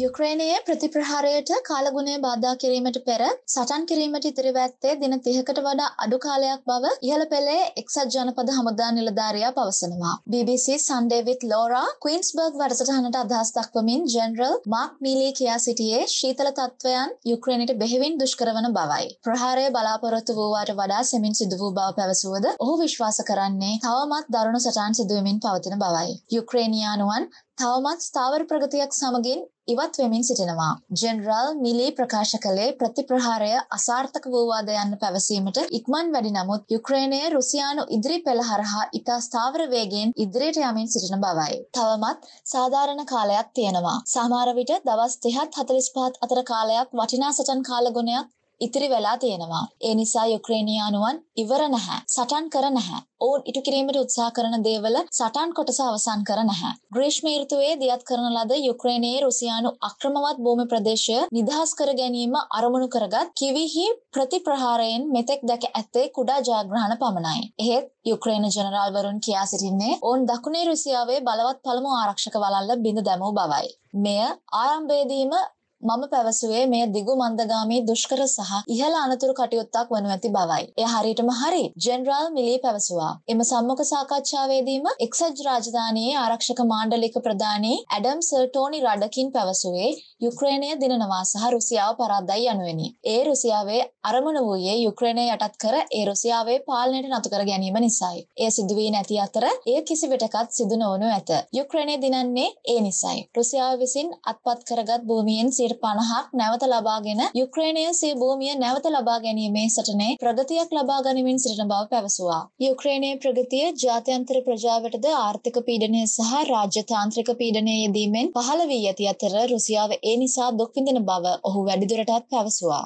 යුක්‍රේනයේ ප්‍රතිප්‍රහාරයට කාලගුණය බාධා කිරීමට පෙර සටන් කිරීමට ඉතිරිව ඇත්තේ දින 30කට වඩා අඩු කාලයක් බව ඉහළ පෙළේ එක්සත් ජනපද හමුදා නිලධාරියා පවසනවා. BBC Sunday with Laura ක්වීන්ස්බර්ග් වැඩසටහනට අදහස් දක්වමින් ජෙනරල් මාක් මීලී කියා සිටියේ ශීතල තත්ත්වයන් යුක්‍රේනයට බෙහෙවින් දුෂ්කරවන බවයි. ප්‍රහාරය බලාපොරොත්තු වූවාට වඩා සෙමින් සිදු වූ බව පැවසුවද ඔහු විශ්වාස කරන්නේ තවමත් දරුණු සටන් සිදුවමින් පවතින බවයි. යුක්‍රේනියානුවන් තවමත් ස්ථාවර ප්‍රගතියක් සමගින් ඉවත් වෙමින් සිටිනවා. ජෙනරල් මිලී ප්‍රකාශ කළේ ප්‍රතිප්‍රහාරය අසාර්ථක වූවාද යන්න පැවසීමට ඉක්මන් වැඩි නමුත් යුක්‍රේනය රුසියානු ඉදිරි පෙළ හරහා ඉතා ස්ථාවර වේගයෙන් ඉදිරියට යමින් සිටින බවයි. තවමත් සාධාරණ කාලයක් තියෙනවා. සමහර විට දවස් 30ත් 45ත් අතර කාලයක් වටිනා සටන් කාලගුණයක් ඉතිරි වෙලා තියෙනවා. ඒ නිසා යුක්‍රේනියානුවන් ඉවර නැහැ. සටන් කර නැහැ. ඔවුන් ඉටු කිරීමට උත්සාහ කරන දේවල සටන් කොටස අවසන් කර නැහැ. ග්‍රීෂ්ම ඍතුවේ දියත් කරන ලද යුක්‍රේනයේ රුසියානු අක්‍රමවත් භූමි ප්‍රදේශය නිදහස් කර ගැනීම අරමුණු කරගත් කිවිහි ප්‍රතිප්‍රහාරයෙන් මෙතෙක් දැක ඇත්තේ කුඩා ජයග්‍රහණ පමණයි. එහෙත් යුක්‍රේන ජනරාල්වරුන් කියා සිටින්නේ ඔවුන් දකුණේ රුසියාවේ බලවත් පළමු ආරක්ෂක වලල්ල බිඳ දැමූ බවයි. මෙය ආරම්භයේදීම මම පැවසුවේ මෙය දිගු මන්දගාමී දුෂ්කර සහ ඉහළ අනතුරු කටයුත්තක් වනු ඇති බවයි. එය හරියටම හරි. ජෙනරාල් මිලී පැවසුවා. එම සම්මුඛ සාකච්ඡාවේදීම එක්සත් රාජධානියේ ආරක්ෂක මාණ්ඩලික ප්‍රධානී ඇඩම් සර්ටෝනි රඩකින් පැවසුවේ යුක්‍රේනය දිනනවා සහ රුසියාව පරාදයි යනුවෙනි. ඒ රුසියාවේ අරමුණ වූයේ යුක්‍රේනය යටත් කර ඒ රුසියාවේ පාලනයට නතු කර ගැනීම නිසායි. එය සිදු වී නැති අතර එය කිසිවිටකත් සිදු නොවනු ඇත. යුක්‍රේනය දිනන්නේ ඒ නිසයි. රුසියාව විසින් අත්පත් කරගත් භූමියෙන් සිය 50ක් නැවත ලබාගෙන යුක්‍රේනය සිය භූමිය නැවත ලබා ගැනීමේ සටනේ ප්‍රගතියක් ලබා ගනිමින් සිටින බව පැවසුවා. යුක්‍රේනයේ ප්‍රගතිය ජාත්‍යන්තර ප්‍රජාවටද ආර්ථික පීඩනය සහ රාජ්‍යතාන්ත්‍රික පීඩනය යෙදීමෙන් පහළ වී ඇති අතර රුසියාව ඒ නිසා දුක් විඳින බව ඔහු වැඩිදුරටත් පැවසුවා.